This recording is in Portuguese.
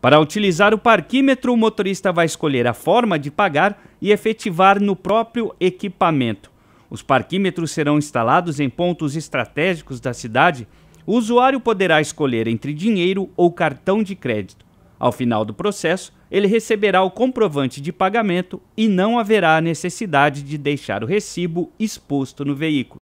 Para utilizar o parquímetro, o motorista vai escolher a forma de pagar e efetivar no próprio equipamento. Os parquímetros serão instalados em pontos estratégicos da cidade. O usuário poderá escolher entre dinheiro ou cartão de crédito. Ao final do processo, ele receberá o comprovante de pagamento e não haverá necessidade de deixar o recibo exposto no veículo.